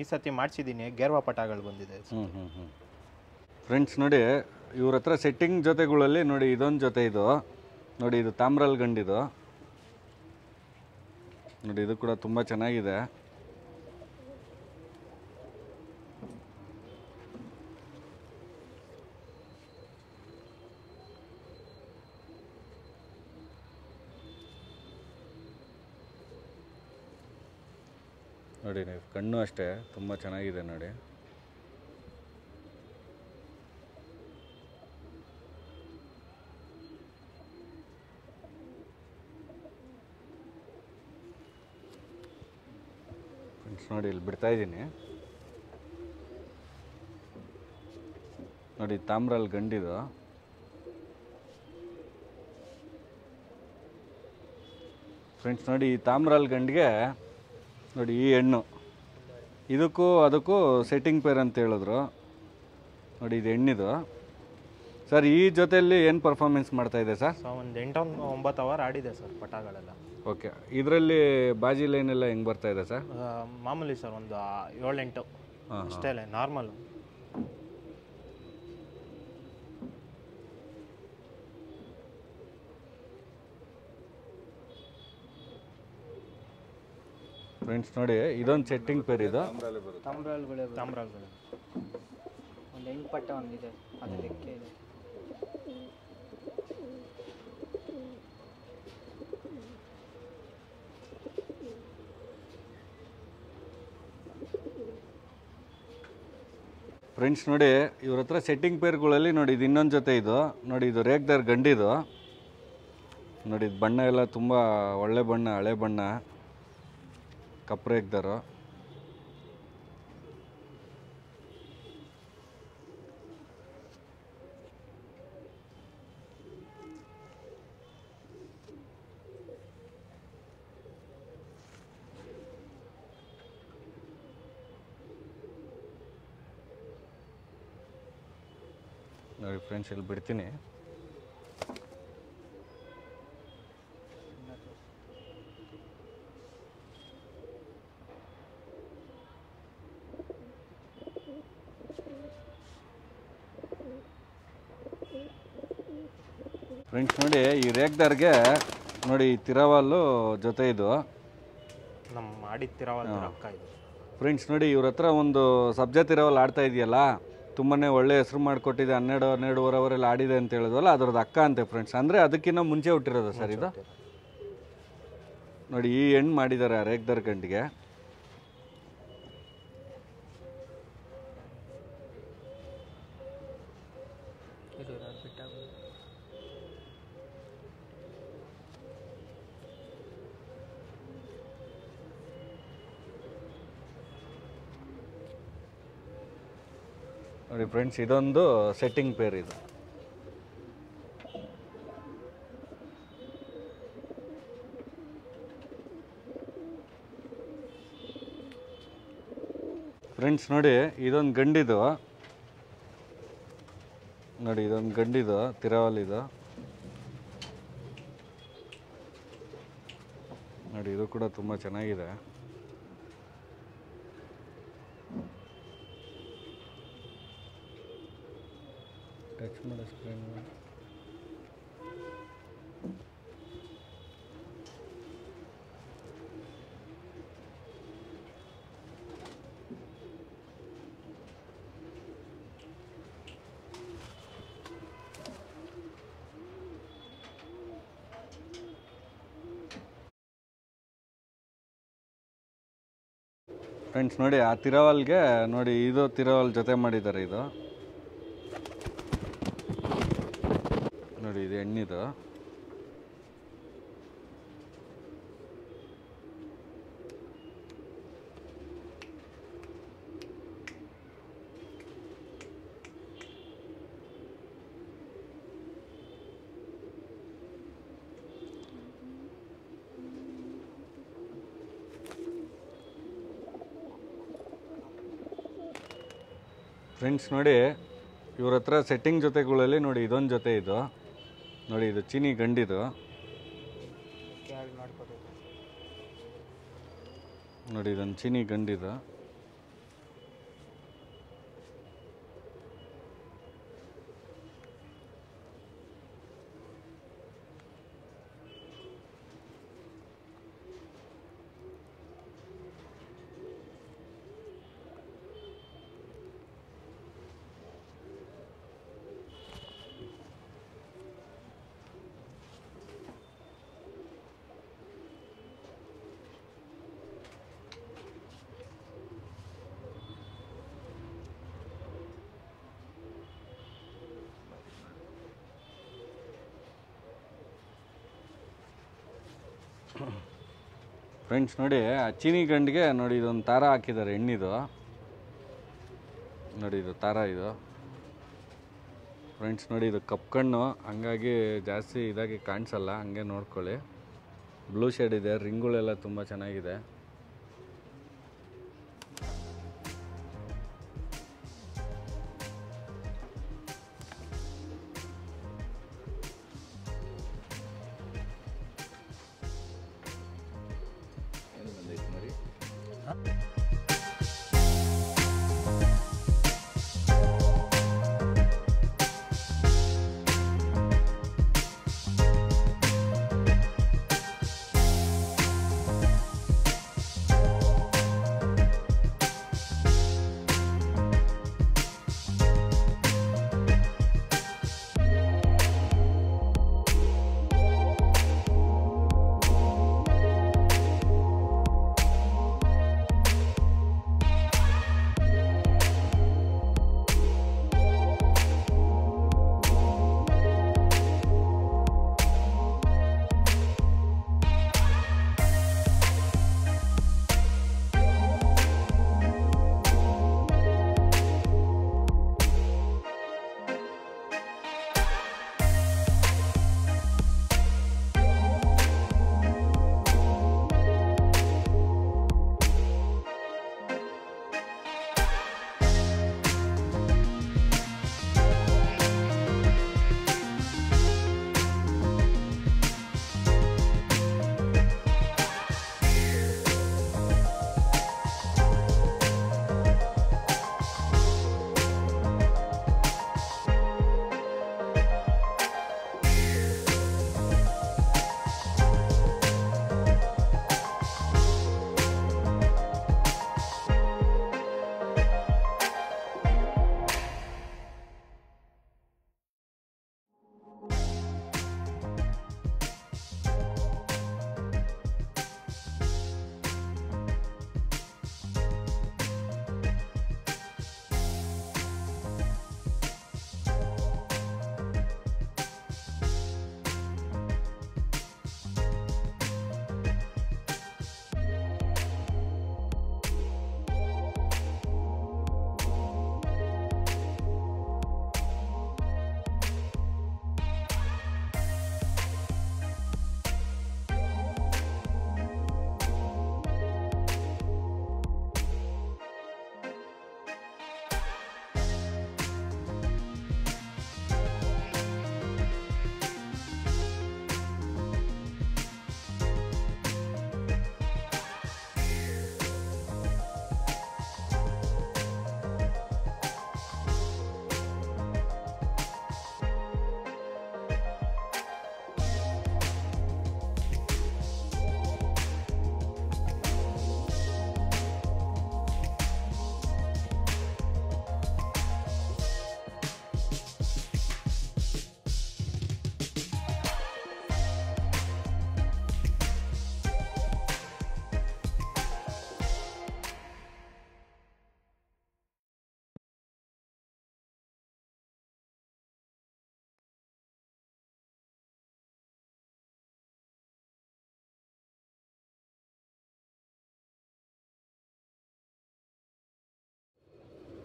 B: ಈ ಸತಿ ಮಾಡಿಸಿದ್ದೀನಿ ಗೇರ್ವ ಪಟಾಗಳು ಬಂದಿದೆ
A: ಹ್ಮ್ ಹ್ಮ್ ಹ್ಞೂ ಫ್ರೆಂಡ್ಸ್ ನೋಡಿ ಇವ್ರ ಹತ್ರ ಸೆಟ್ಟಿಂಗ್ ಜೊತೆಗಳಲ್ಲಿ ನೋಡಿ ಇದೊಂದು ಜೊತೆ ಇದು ನೋಡಿ ಇದು ತಾಮ್ರಲ್ ಗಂಡಿದು ನೋಡಿ ಇದು ಕೂಡ ತುಂಬ ಚೆನ್ನಾಗಿದೆ ನೋಡಿ ನೀವು ಕಣ್ಣು ಅಷ್ಟೇ ತುಂಬ ಚೆನ್ನಾಗಿದೆ ನೋಡಿ ನೋಡಿ ಇಲ್ಲಿ ಬಿಡ್ತಾ ಇದ್ದೀನಿ ನೋಡಿ ತಾಮ್ರಲ್ಲಿ ಗಂಡಿದು ಫ್ರೆಂಡ್ಸ್ ನೋಡಿ ಈ ತಾಮ್ರಲ್ಲಿ ಗಂಡಿಗೆ ನೋಡಿ ಈ ಹೆಣ್ಣು ಇದಕ್ಕೂ ಅದಕ್ಕೂ ಸೆಟ್ಟಿಂಗ್ ಪೇರ್ ಅಂತ ಹೇಳಿದ್ರು ನೋಡಿ ಇದು ಹೆಣ್ಣಿದು ಸರ್ ಈ ಜೊತೆಯಲ್ಲಿ ಏನು ಪರ್ಫಾರ್ಮೆನ್ಸ್ ಮಾಡ್ತಾ ಇದೆ ಸರ್ ಒಂದು ಎಂಟು
B: ಒಂಬತ್ತು ಅವರ್ ಆಡಿದೆ ಸರ್ ಪಟಾಗಳೆಲ್ಲ
A: ಓಕೆ ಇದರಲ್ಲಿ ಬಾಜಿ ಲೈನ್ ಎಲ್ಲ ಹೆಂಗೆ ಬರ್ತಾ ಇದೆ ಸರ್
B: ಮಾಮೂಲಿ ಸರ್ ಒಂದು ಏಳೆಂಟು ಅಷ್ಟೇ ಲೈನ್ ನಾರ್ಮಲ್
A: ಫ್ರೆಂಡ್ಸ್ ನೋಡಿ ಇದೊಂದು ಸೆಟ್ಟಿಂಗ್ ಪೇರ್ ಇದು
B: ತಾಮ್ರಾಲ್ಗಳು ತಾಮ್ರಾಲ್ಗಳು ಒಂದು ಹೆಂಗ್ ಪಟ್ಟ ಒಂದಿದೆ ಅದಕ್ಕೆ ಇದೆ
A: ಫ್ರೆಂಡ್ಸ್ ನೋಡಿ ಇವ್ರ ಹತ್ರ ಸೆಟ್ಟಿಂಗ್ ಪೇರ್ಗಳಲ್ಲಿ ನೋಡಿ ಇದು ಇನ್ನೊಂದು ಜೊತೆ ಇದು ನೋಡಿ ಇದು ರೇಗ್ದಾರ್ ಗಂಡಿದು ನೋಡಿ ಇದು ಬಣ್ಣ ಎಲ್ಲ ತುಂಬ ಒಳ್ಳೆ ಬಣ್ಣ ಹಳೆ ಬಣ್ಣ ಕಪ್ ರೇಗ್ದಾರು ಫ್ರೆಂಡ್ಸ್ ಇಲ್ಲಿ ಬಿಡ್ತೀನಿ ಫ್ರೆಂಡ್ಸ್ ನೋಡಿ ಈ ರೇಖ್ದಾರ್ಗೆ ನೋಡಿ ತಿರವಾಲು ಜೊತೆ ಇದು
B: ನಮ್ಮ ತಿರವಾಲ್ ಇದು
A: ಫ್ರೆಂಡ್ಸ್ ನೋಡಿ ಇವ್ರ ಹತ್ರ ಒಂದು ಸಬ್ಜಾ ತಿರವಾಲ್ ಆಡ್ತಾ ಇದೆಯಲ್ಲ ತುಂಬನೇ ಒಳ್ಳೆ ಹೆಸರು ಮಾಡಿಕೊಟ್ಟಿದೆ ಹನ್ನೆರಡು ಹನ್ನೆರಡುವರೆ ಅವರಲ್ಲಿ ಆಡಿದೆ ಅಂತ ಹೇಳಿದ್ವಲ್ಲ ಅದರದ್ದು ಅಕ್ಕ ಅಂತೆ ಫ್ರೆಂಡ್ಸ್ ಅಂದರೆ ಅದಕ್ಕಿಂತ ಮುಂಚೆ ಹುಟ್ಟಿರೋದು ಸರ್ ಇದು ನೋಡಿ ಈ ಹೆಣ್ಣು ಮಾಡಿದ್ದಾರೆ ರೇಗ್ದರ್ ಗಂಟಿಗೆ ಫ್ರೆಂಡ್ಸ್ ಇದೊಂದು ಸೆಟ್ಟಿಂಗ್ ಪೇರ್ ಇದು ಫ್ರೆಂಡ್ಸ್ ನೋಡಿ ಇದೊಂದು ಗಂಡಿದು ನೋಡಿ ಇದೊಂದು ಗಂಡಿದು ಇದು ನೋಡಿ ಇದು ಕೂಡ ತುಂಬ ಚೆನ್ನಾಗಿದೆ ಫ್ರೆಂಡ್ಸ್ ನೋಡಿ ಆ ತಿರವಲ್ಗೆ ನೋಡಿ ಇದು ತಿರವಲ್ ಜೊತೆ ಮಾಡಿದ್ದಾರೆ ಇದು ನೋಡಿ ಇದು ಎಣ್ಣಿದು ಫ್ರೆಂಡ್ಸ್ ನೋಡಿ ಇವ್ರ ಹತ್ರ ಸೆಟ್ಟಿಂಗ್ ಜೊತೆಗಳಲ್ಲಿ ನೋಡಿ ಇದೊಂದು ಜೊತೆ ಇದು ನೋಡಿ ಇದು ಚೀನಿ ಗಂಡಿದು ನೋಡಿ ಇದೊಂದು ಚೀನಿ ಗಂಡಿದು ಫ್ರೆಂಡ್ಸ್ ನೋಡಿ ಆ ಚೀನಿ ಗಂಡಿಗೆ ನೋಡಿ ಇದೊಂದು ತಾರ ಹಾಕಿದ್ದಾರೆ ಹೆಣ್ಣಿದು ನೋಡಿ ಇದು ತಾರ ಇದು ಫ್ರೆಂಡ್ಸ್ ನೋಡಿ ಇದು ಕಪ್ ಕಣ್ಣು ಹಂಗಾಗಿ ಜಾಸ್ತಿ ಇದಾಗಿ ಕಾಣಿಸಲ್ಲ ಹಂಗೆ ನೋಡ್ಕೊಳ್ಳಿ ಬ್ಲೂ ಶೇಡ್ ಇದೆ ರಿಂಗ್ಗಳೆಲ್ಲ ತುಂಬ ಚೆನ್ನಾಗಿದೆ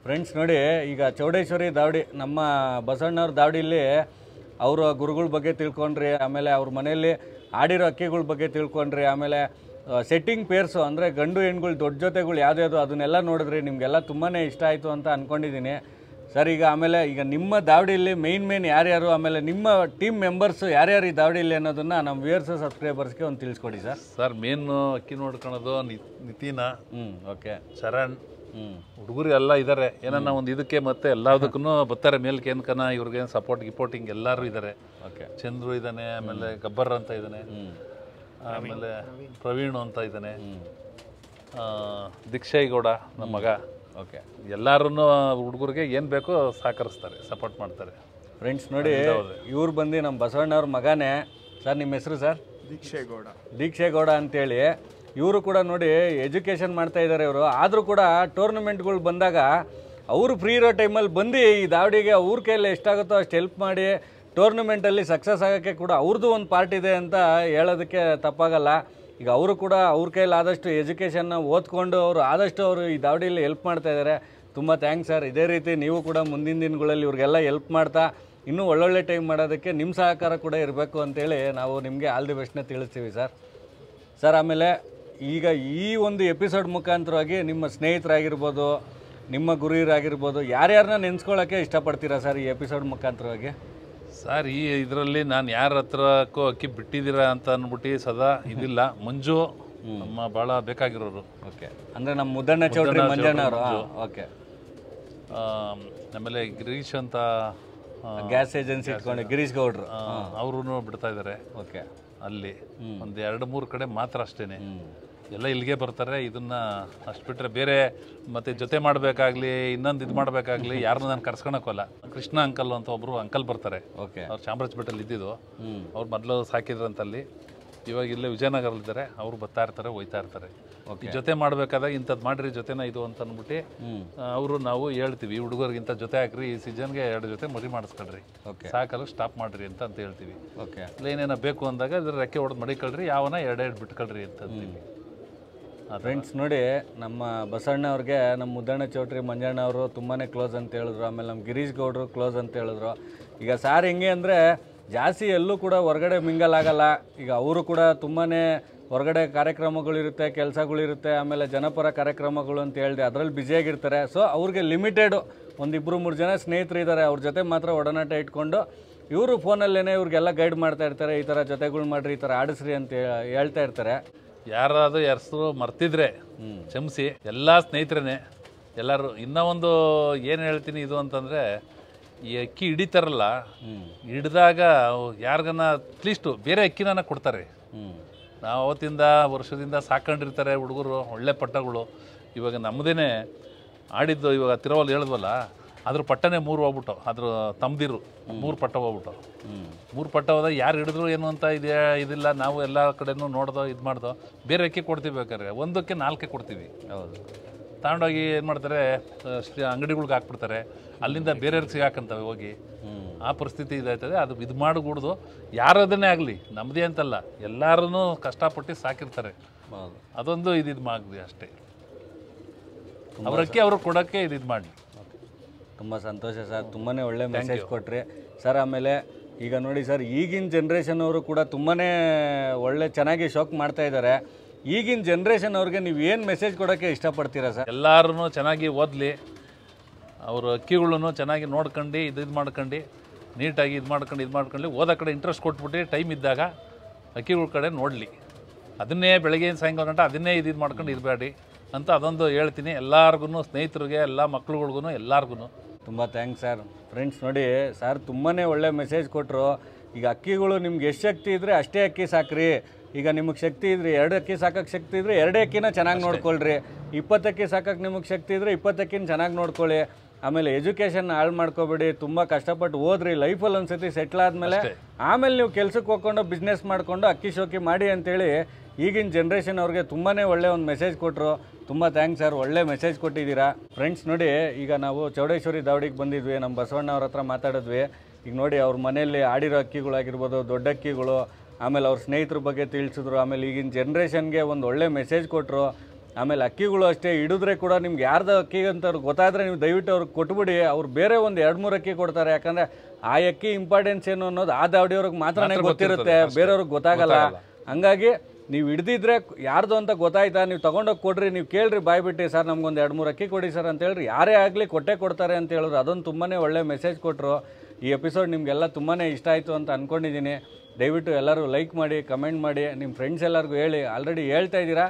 A: ಫ್ರೆಂಡ್ಸ್ ನೋಡಿ ಈಗ ಚೌಡೇಶ್ವರಿ ದಾವಡಿ ನಮ್ಮ ಬಸವಣ್ಣವ್ರ ದಾವಡಿಲಿ ಅವರ ಗುರುಗಳ ಬಗ್ಗೆ ತಿಳ್ಕೊಂಡ್ರಿ ಆಮೇಲೆ ಅವ್ರ ಮನೆಯಲ್ಲಿ ಆಡಿರೋ ಅಕ್ಕಿಗಳ ಬಗ್ಗೆ ತಿಳ್ಕೊಂಡ್ರಿ ಆಮೇಲೆ ಸೆಟ್ಟಿಂಗ್ ಪೇರ್ಸು ಅಂದರೆ ಗಂಡು ಹೆಣ್ಗಳು ದೊಡ್ಡ ಜೊತೆಗಳು ಯಾವುದ್ಯಾವುದು ಅದನ್ನೆಲ್ಲ ನೋಡಿದ್ರಿ ನಿಮಗೆಲ್ಲ ತುಂಬಾ ಇಷ್ಟ ಆಯಿತು ಅಂತ ಅಂದ್ಕೊಂಡಿದ್ದೀನಿ ಸರ್ ಈಗ ಆಮೇಲೆ ಈಗ ನಿಮ್ಮ ದಾವಡಿಯಲ್ಲಿ ಮೇಯ್ನ್ ಮೇನ್ ಯಾರ್ಯಾರು ಆಮೇಲೆ ನಿಮ್ಮ ಟೀಮ್ ಮೆಂಬರ್ಸು ಯಾರ್ಯಾರು ಈ ದಾವಡಿಯಲ್ಲಿ ಅನ್ನೋದನ್ನು ನಮ್ಮ ವ್ಯೂಯರ್ಸು ಸಬ್ಸ್ಕ್ರೈಬರ್ಸ್ಗೆ ಒಂದು ತಿಳಿಸ್ಕೊಡಿ ಸರ್ ಸರ್
C: ಮೇನು ಅಕ್ಕಿ ನೋಡ್ಕೊಳೋದು ನಿತಿನ ಹ್ಞೂ ಓಕೆ ಶರಣ್ ಹುಡುಗರು ಎಲ್ಲ ಇದ್ದಾರೆ ಏನನ್ನ ಒಂದು ಇದಕ್ಕೆ ಮತ್ತೆ ಎಲ್ಲದಕ್ಕೂ ಬರ್ತಾರೆ ಮೇಲ್ಕೇನ್ಕನ ಇವ್ರಿಗೆ ಸಪೋರ್ಟ್ ಗಿಪೋರ್ಟಿಂಗ್ ಎಲ್ಲರೂ ಇದ್ದಾರೆ ಚಂದ್ರು ಇದ್ದಾನೆ ಆಮೇಲೆ ಗಬ್ಬರ್ ಅಂತ ಇದ್ದಾನೆ ಆಮೇಲೆ ಪ್ರವೀಣ್ ಅಂತ ಇದ್ದಾನೆ ಗೌಡ ನಮ್ಮ ಮಗ ಓಕೆ ಎಲ್ಲರೂ ಹುಡುಗರಿಗೆ ಏನು ಬೇಕೋ ಸಹಕರಿಸ್ತಾರೆ ಸಪೋರ್ಟ್ ಮಾಡ್ತಾರೆ ಫ್ರೆಂಡ್ಸ್ ನೋಡಿ
A: ಇವ್ರು ಬಂದು ನಮ್ಮ ಬಸವಣ್ಣವ್ರ ಮಗನೇ ಸರ್ ನಿಮ್ಮ ಹೆಸರು ಸರ್ ದೀಕ್ಷೆ ಗೌಡ ಅಂತೇಳಿ ಇವರು ಕೂಡ ನೋಡಿ ಎಜುಕೇಷನ್ ಮಾಡ್ತಾ ಇದ್ದಾರೆ ಇವರು ಆದರೂ ಕೂಡ ಟೂರ್ನಮೆಂಟ್ಗಳು ಬಂದಾಗ ಅವರು ಫ್ರೀ ಇರೋ ಟೈಮಲ್ಲಿ ಬಂದು ಈ ದಾವಡಿಗೆ ಅವ್ರ ಕೈಯಲ್ಲಿ ಎಷ್ಟಾಗುತ್ತೋ ಅಷ್ಟು ಹೆಲ್ಪ್ ಮಾಡಿ ಟೂರ್ನಮೆಂಟಲ್ಲಿ ಸಕ್ಸಸ್ ಆಗೋಕ್ಕೆ ಕೂಡ ಅವ್ರದ್ದು ಒಂದು ಪಾರ್ಟ್ ಇದೆ ಅಂತ ಹೇಳೋದಕ್ಕೆ ತಪ್ಪಾಗಲ್ಲ ಈಗ ಅವರು ಕೂಡ ಅವ್ರ ಕೈಯಲ್ಲಿ ಆದಷ್ಟು ಎಜುಕೇಷನ್ನ ಓದ್ಕೊಂಡು ಅವರು ಆದಷ್ಟು ಅವರು ಈ ದಾವಡಿಯಲ್ಲಿ ಹೆಲ್ಪ್ ಮಾಡ್ತಾ ಇದ್ದಾರೆ ತುಂಬ ಥ್ಯಾಂಕ್ಸ್ ಸರ್ ಇದೇ ರೀತಿ ನೀವು ಕೂಡ ಮುಂದಿನ ದಿನಗಳಲ್ಲಿ ಇವ್ರಿಗೆಲ್ಲ ಹೆಲ್ಪ್ ಮಾಡ್ತಾ ಇನ್ನೂ ಒಳ್ಳೊಳ್ಳೆ ಟೈಮ್ ಮಾಡೋದಕ್ಕೆ ನಿಮ್ಮ ಸಹಕಾರ ಕೂಡ ಇರಬೇಕು ಅಂತೇಳಿ ನಾವು ನಿಮಗೆ ಆಲ್ ದಿ ಬೆಸ್ಟ್ನ ತಿಳಿಸ್ತೀವಿ ಸರ್ ಸರ್ ಆಮೇಲೆ ಈಗ ಈ ಒಂದು ಎಪಿಸೋಡ್ ಮುಖಾಂತರವಾಗಿ ನಿಮ್ಮ ಸ್ನೇಹಿತರಾಗಿರ್ಬೋದು ನಿಮ್ಮ ಗುರಿಯರಾಗಿರ್ಬೋದು ಯಾರ್ಯಾರನ್ನ ನೆನೆಸ್ಕೊಳ್ಳೋಕ್ಕೆ ಇಷ್ಟಪಡ್ತೀರಾ ಸರ್ ಈ ಎಪಿಸೋಡ್ ಮುಖಾಂತರವಾಗಿ
C: ಸರ್ ಈ ಇದರಲ್ಲಿ ನಾನು ಯಾರ ಹತ್ರಕ್ಕೂ ಅಕ್ಕಿ ಬಿಟ್ಟಿದ್ದೀರಾ ಅಂತ ಅಂದ್ಬಿಟ್ಟು ಸದಾ ಇದಿಲ್ಲ ಮಂಜು ನಮ್ಮ ಭಾಳ ಬೇಕಾಗಿರೋರು ಓಕೆ
A: ಅಂದರೆ ನಮ್ಮ ಮುದ್ದಣ್ಣ ಚೌಧರಿ ಮಂಜಣ್ಣವರು
C: ಓಕೆ ಆಮೇಲೆ ಗಿರೀಶ್ ಅಂತ ಗ್ಯಾಸ್ ಏಜೆನ್ಸಿ ಇಟ್ಕೊಂಡು ಗಿರೀಶ್ ಗೌಡ್ರು ಅವರು ಬಿಡ್ತಾ ಇದ್ದಾರೆ ಓಕೆ ಅಲ್ಲಿ ಒಂದು ಎರಡು ಮೂರು ಕಡೆ ಮಾತ್ರ ಅಷ್ಟೇನೆ ಎಲ್ಲ ಇಲ್ಲಿಗೆ ಬರ್ತಾರೆ ಇದನ್ನ ಅಷ್ಟು ಬಿಟ್ಟರೆ ಬೇರೆ ಮತ್ತೆ ಜೊತೆ ಮಾಡಬೇಕಾಗ್ಲಿ ಇನ್ನೊಂದು ಇದು ಮಾಡಬೇಕಾಗ್ಲಿ ಯಾರನ್ನ ನಾನು ಕರ್ಸ್ಕೊಳಕ್ಕೋಲ್ಲ ಕೃಷ್ಣ ಅಂಕಲ್ ಅಂತ ಒಬ್ರು ಅಂಕಲ್ ಬರ್ತಾರೆ ಓಕೆ ಅವ್ರು ಚಾಮರಾಜಪೇಟೆಯಲ್ಲಿ ಇದ್ದಿದ್ದು ಅವ್ರು ಮೊದಲು ಸಾಕಿದ್ರಂತಲ್ಲಿ ಇವಾಗ ಇಲ್ಲೇ ವಿಜಯನಗರಲ್ಲಿದ್ದಾರೆ ಅವ್ರು ಬರ್ತಾ ಇರ್ತಾರೆ ಹೋಯ್ತಾ ಇರ್ತಾರೆ ಜೊತೆ ಮಾಡಬೇಕಾದಾಗ ಇಂಥದ್ದು ಮಾಡಿರಿ ಜೊತೆನ ಇದು ಅಂತ ಅಂದ್ಬಿಟ್ಟು ಅವರು ನಾವು ಹೇಳ್ತೀವಿ ಹುಡುಗರಿಗಿಂತ ಜೊತೆ ಹಾಕ್ರಿ ಈ ಸೀಸನ್ಗೆ ಎರಡು ಜೊತೆ ಮರಿ ಮಾಡಿಸ್ಕೊಳ್ರಿ ಸಾಕಲ್ಲ ಸ್ಟಾಪ್ ಮಾಡ್ರಿ ಅಂತ ಅಂತ ಹೇಳ್ತೀವಿ ಇಲ್ಲ ಏನೇನ ಬೇಕು ಅಂದಾಗ ಇದ್ರ ರೆಕ್ಕೆ ಹೊಡೆದು ಮಡಿಕೊಳ್ರಿ ಯಾವನ ಎರಡು ಬಿಟ್ಕೊಳ್ರಿ ಅಂತ ಅಂತೀವಿ ಫ್ರೆಂಡ್ಸ್ ನೋಡಿ ನಮ್ಮ ಬಸಣ್ಣ ಅವ್ರಿಗೆ ನಮ್ಮ ಮುದ್ದಣ್ಣ ಚೌಟ್ರಿ
A: ಮಂಜಣ್ಣ ಅವರು ತುಂಬಾ ಕ್ಲೋಸ್ ಅಂತ ಹೇಳಿದ್ರು ಆಮೇಲೆ ನಮ್ಮ ಗಿರೀಶ್ ಗೌಡರು ಕ್ಲೋಸ್ ಅಂತ ಹೇಳಿದ್ರು ಈಗ ಸಾರ್ ಹೆಂಗೆ ಅಂದರೆ ಜಾಸ್ತಿ ಎಲ್ಲೂ ಕೂಡ ಹೊರಗಡೆ ಮಿಂಗಲ್ ಆಗಲ್ಲ ಈಗ ಅವರು ಕೂಡ ತುಂಬಾ ಹೊರಗಡೆ ಕಾರ್ಯಕ್ರಮಗಳಿರುತ್ತೆ ಕೆಲಸಗಳಿರುತ್ತೆ ಆಮೇಲೆ ಜನಪರ ಕಾರ್ಯಕ್ರಮಗಳು ಅಂತ ಹೇಳಿದೆ ಅದರಲ್ಲಿ ಬ್ಯುಸಿಯಾಗಿರ್ತಾರೆ ಸೊ ಅವ್ರಿಗೆ ಲಿಮಿಟೆಡು ಒಂದಿಬ್ಬರು ಮೂರು ಜನ ಸ್ನೇಹಿತರು ಇದ್ದಾರೆ ಅವ್ರ ಜೊತೆ ಮಾತ್ರ ಒಡನಾಟ ಇಟ್ಕೊಂಡು ಇವರು ಫೋನಲ್ಲೇ ಇವ್ರಿಗೆಲ್ಲ ಗೈಡ್ ಮಾಡ್ತಾ ಇರ್ತಾರೆ ಈ ಥರ ಜೊತೆಗಳು ಮಾಡಿರಿ ಈ ಥರ ಆಡಿಸ್ರಿ ಅಂತ ಹೇಳ್ತಾ ಇರ್ತಾರೆ
C: ಯಾರಾದರೂ ಹೆಸರು ಮರ್ತಿದ್ರೆ ಕ್ಷಮಿಸಿ ಎಲ್ಲ ಸ್ನೇಹಿತರೇ ಎಲ್ಲರೂ ಇನ್ನೂ ಒಂದು ಏನು ಹೇಳ್ತೀನಿ ಇದು ಅಂತಂದರೆ ಈ ಅಕ್ಕಿ ಹಿಡಿತಾರಲ್ಲ ಹಿಡಿದಾಗ ಯಾರಿಗನ್ನ ಅಟ್ಲೀಸ್ಟು ಬೇರೆ ಅಕ್ಕಿನ ಕೊಡ್ತಾರೆ ನಾವು ಅವತ್ತಿಂದ ವರ್ಷದಿಂದ ಸಾಕೊಂಡಿರ್ತಾರೆ ಹುಡುಗರು ಒಳ್ಳೆ ಪಟ್ಟಗಳು ಇವಾಗ ನಮ್ಮದೇ ಆಡಿದ್ದು ಇವಾಗ ತಿರುವಲ್ಲಿ ಹೇಳಿದ್ವಲ್ಲ ಅದ್ರ ಪಟ್ಟನೇ ಮೂರು ಹೋಗ್ಬಿಟ್ಟು ಅದ್ರ ತಮ್ದಿರು ಮೂರು ಪಟ್ಟ ಹೋಗ್ಬಿಟ್ಟು ಮೂರು ಪಟ್ಟ ಹೋದಾಗ ಯಾರು ಹಿಡಿದ್ರು ಏನು ಅಂತ ಇದೆಯಾ ಇದಿಲ್ಲ ನಾವು ಎಲ್ಲ ಕಡೆನೂ ನೋಡ್ದೋ ಇದು ಮಾಡ್ದೋ ಬೇರೆ ಅಕ್ಕಿ ಕೊಡ್ತೀವಿ ಬೇಕಾದ್ರೆ ಒಂದಕ್ಕೆ ನಾಲ್ಕೇ ಕೊಡ್ತೀವಿ ಹೌದು ತಗೊಂಡೋಗಿ ಏನು ಮಾಡ್ತಾರೆ ಅಂಗಡಿಗಳ್ಗೆ ಹಾಕ್ಬಿಡ್ತಾರೆ ಅಲ್ಲಿಂದ ಬೇರೆಯವ್ರಿಗೆ ಸಿಗಾಕಂತವೆ ಹೋಗಿ ಆ ಪರಿಸ್ಥಿತಿ ಇದಾಯ್ತದೆ ಅದು ಇದು ಯಾರು ಯಾರದನ್ನೇ ಆಗಲಿ ನಮ್ಮದೇ ಅಂತಲ್ಲ ಎಲ್ಲರೂ ಕಷ್ಟಪಟ್ಟು ಸಾಕಿರ್ತಾರೆ ಅದೊಂದು ಇದು ಇದು ಮಾಡಿ ಅಷ್ಟೇ ಅವರಕ್ಕೆ ಅವ್ರು ಕೊಡೋಕ್ಕೆ ಇದು
A: ಇದು ಮಾಡಲಿ ತುಂಬ ಸಂತೋಷ ಸರ್ ತುಂಬಾ ಒಳ್ಳೆ ಮೆಸೇಜ್ ಕೊಟ್ರಿ ಸರ್ ಆಮೇಲೆ ಈಗ ನೋಡಿ ಸರ್ ಈಗಿನ ಜನ್ರೇಷನ್ ಅವರು ಕೂಡ ತುಂಬಾ ಒಳ್ಳೆ ಚೆನ್ನಾಗಿ ಶೋಕ್ ಮಾಡ್ತಾ ಇದ್ದಾರೆ
C: ಈಗಿನ ಜನ್ರೇಷನ್ ಅವ್ರಿಗೆ ನೀವು ಏನು ಮೆಸೇಜ್ ಕೊಡೋಕ್ಕೆ ಇಷ್ಟಪಡ್ತೀರಾ ಸರ್ ಎಲ್ಲರೂ ಚೆನ್ನಾಗಿ ಓದಲಿ ಅವರು ಅಕ್ಕಿಗಳನ್ನು ಚೆನ್ನಾಗಿ ನೋಡ್ಕೊಂಡು ಇದು ಇದು ಮಾಡ್ಕೊಂಡು ನೀಟಾಗಿ ಇದು ಮಾಡ್ಕೊಂಡು ಇದು ಮಾಡ್ಕೊಂಡು ಓದೋ ಕಡೆ ಇಂಟ್ರೆಸ್ಟ್ ಕೊಟ್ಬಿಟ್ಟು ಟೈಮ್ ಇದ್ದಾಗ ಅಕ್ಕಿಗಳ ಕಡೆ ನೋಡಲಿ ಅದನ್ನೇ ಬೆಳಗ್ಗೆ ಸಾಯಂಕಾಲ ಗಂಟೆ ಅದನ್ನೇ ಇದು ಇದು ಮಾಡ್ಕೊಂಡು ಇರಬೇಡಿ ಅಂತ ಅದೊಂದು ಹೇಳ್ತೀನಿ ಎಲ್ಲರಿಗೂ ಸ್ನೇಹಿತರಿಗೆ ಎಲ್ಲ ಮಕ್ಳುಗಳ್ಗೂ ಎಲ್ಲರಿಗೂ ತುಂಬ ಥ್ಯಾಂಕ್ಸ್ ಸರ್
A: ಫ್ರೆಂಡ್ಸ್ ನೋಡಿ ಸರ್ ತುಂಬಾ ಒಳ್ಳೆ ಮೆಸೇಜ್ ಕೊಟ್ಟರು ಈಗ ಅಕ್ಕಿಗಳು ನಿಮ್ಗೆ ಎಷ್ಟು ಶಕ್ತಿ ಇದ್ದರೆ ಅಷ್ಟೇ ಅಕ್ಕಿ ಸಾಕ್ರಿ ಈಗ ನಿಮಗೆ ಶಕ್ತಿ ಇದ್ರಿ ಎರಡು ಅಕ್ಕಿ ಸಾಕಕ್ಕೆ ಶಕ್ತಿ ಇದ್ರೆ ಎರಡೇ ಅಕ್ಕಿನ ಚೆನ್ನಾಗಿ ನೋಡ್ಕೊಳ್ರಿ ಇಪ್ಪತ್ತಕ್ಕಿ ಸಾಕಕ್ಕೆ ನಿಮಗೆ ಶಕ್ತಿ ಇದ್ರೆ ಇಪ್ಪತ್ತಕ್ಕಿನ ಚೆನ್ನಾಗಿ ನೋಡ್ಕೊಳ್ಳಿ ಆಮೇಲೆ ಎಜುಕೇಷನ್ ಹಾಳು ಮಾಡ್ಕೋಬೇಡಿ ತುಂಬ ಕಷ್ಟಪಟ್ಟು ಓದ್ರಿ ಲೈಫಲ್ಲಿ ಸತಿ ಸೆಟ್ಲ್ ಆದಮೇಲೆ ಆಮೇಲೆ ನೀವು ಕೆಲ್ಸಕ್ಕೆ ಹೋಗ್ಕೊಂಡು ಬಿಸ್ನೆಸ್ ಮಾಡಿಕೊಂಡು ಅಕ್ಕಿ ಶೋಕಿ ಮಾಡಿ ಅಂತೇಳಿ ಈಗಿನ ಜನ್ರೇಷನ್ ಅವ್ರಿಗೆ ತುಂಬಾ ಒಳ್ಳೆ ಒಂದು ಮೆಸೇಜ್ ಕೊಟ್ಟರು ತುಂಬ ಥ್ಯಾಂಕ್ಸ್ ಸರ್ ಒಳ್ಳೆ ಮೆಸೇಜ್ ಕೊಟ್ಟಿದ್ದೀರಾ ಫ್ರೆಂಡ್ಸ್ ನೋಡಿ ಈಗ ನಾವು ಚೌಡೇಶ್ವರಿ ದಾವಡಿಗೆ ಬಂದಿದ್ವಿ ನಮ್ಮ ಬಸವಣ್ಣ ಅವ್ರ ಹತ್ರ ಮಾತಾಡಿದ್ವಿ ಈಗ ನೋಡಿ ಅವ್ರ ಮನೆಯಲ್ಲಿ ಆಡಿರೋ ಅಕ್ಕಿಗಳಾಗಿರ್ಬೋದು ದೊಡ್ಡ ಅಕ್ಕಿಗಳು ಆಮೇಲೆ ಅವ್ರ ಸ್ನೇಹಿತರ ಬಗ್ಗೆ ತಿಳಿಸಿದ್ರು ಆಮೇಲೆ ಈಗಿನ ಜನ್ರೇಷನ್ಗೆ ಒಂದು ಒಳ್ಳೆ ಮೆಸೇಜ್ ಕೊಟ್ಟರು ಆಮೇಲೆ ಅಕ್ಕಿಗಳು ಅಷ್ಟೇ ಇಡಿದ್ರೆ ಕೂಡ ನಿಮ್ಗೆ ಯಾರ್ದು ಅಕ್ಕಿ ಅಂತ ಗೊತ್ತಾದರೆ ನೀವು ದಯವಿಟ್ಟು ಅವ್ರಿಗೆ ಕೊಟ್ಬಿಡಿ ಅವ್ರು ಬೇರೆ ಒಂದು ಎರಡು ಮೂರು ಅಕ್ಕಿ ಕೊಡ್ತಾರೆ ಯಾಕಂದರೆ ಆ ಅಕ್ಕಿ ಇಂಪಾರ್ಟೆನ್ಸ್ ಏನು ಅನ್ನೋದು ಆ ದಾವಡಿಯವ್ರಿಗೆ ಮಾತ್ರ ಗೊತ್ತಿರುತ್ತೆ ಬೇರೆಯವ್ರಿಗೆ ಗೊತ್ತಾಗಲ್ಲ ಹಂಗಾಗಿ ನೀವು ಹಿಡ್ದಿದ್ರೆ ಯಾರ್ದು ಅಂತ ಗೊತ್ತಾಯ್ತಾ ನೀವು ತೊಗೊಂಡೋಗಿ ಕೊಡ್ರಿ ನೀವು ಕೇಳ್ರಿ ಬಾಯ್ ಸರ್ ನಮ್ಗೊಂದು ಎರಡು ಮೂರು ಅಕ್ಕಿ ಕೊಡಿ ಸರ್ ಅಂತ ಹೇಳಿರಿ ಯಾರೇ ಆಗಲಿ ಕೊಟ್ಟೆ ಕೊಡ್ತಾರೆ ಅಂತ ಹೇಳಿದ್ರು ಅದೊಂದು ತುಂಬಾ ಒಳ್ಳೆ ಮೆಸೇಜ್ ಕೊಟ್ಟರು ಈ ಎಪಿಸೋಡ್ ನಿಮಗೆಲ್ಲ ತುಂಬಾ ಇಷ್ಟ ಆಯಿತು ಅಂತ ಅಂದ್ಕೊಂಡಿದ್ದೀನಿ ದಯವಿಟ್ಟು ಎಲ್ಲರೂ ಲೈಕ್ ಮಾಡಿ ಕಮೆಂಟ್ ಮಾಡಿ ನಿಮ್ಮ ಫ್ರೆಂಡ್ಸ್ ಎಲ್ಲರಿಗೂ ಹೇಳಿ ಆಲ್ರೆಡಿ ಹೇಳ್ತಾ ಇದ್ದೀರಾ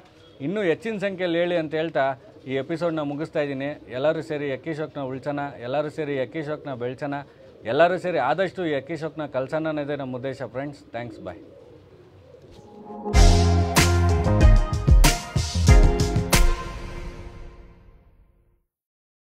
A: ಇನ್ನೂ ಹೆಚ್ಚಿನ ಸಂಖ್ಯೆಯಲ್ಲಿ ಹೇಳಿ ಅಂತ ಹೇಳ್ತಾ ಈ ಎಪಿಸೋಡ್ನ ಮುಗಿಸ್ತಾ ಇದ್ದೀನಿ ಎಲ್ಲರೂ ಸೇರಿ ಎಕ್ಕಿ ಶೋಕ್ನ ಎಲ್ಲರೂ ಸೇರಿ ಎಕ್ಕಿ ಶೋಕ್ನ ಎಲ್ಲರೂ ಸೇರಿ ಆದಷ್ಟು ಈ ಎಕ್ಕಿ ಶೋಕ್ನ ಕಲ್ಸೋಣ ಅನ್ನೋದೇ ನಮ್ಮ ಉದ್ದೇಶ ಫ್ರೆಂಡ್ಸ್ ಥ್ಯಾಂಕ್ಸ್ ಬಾಯ್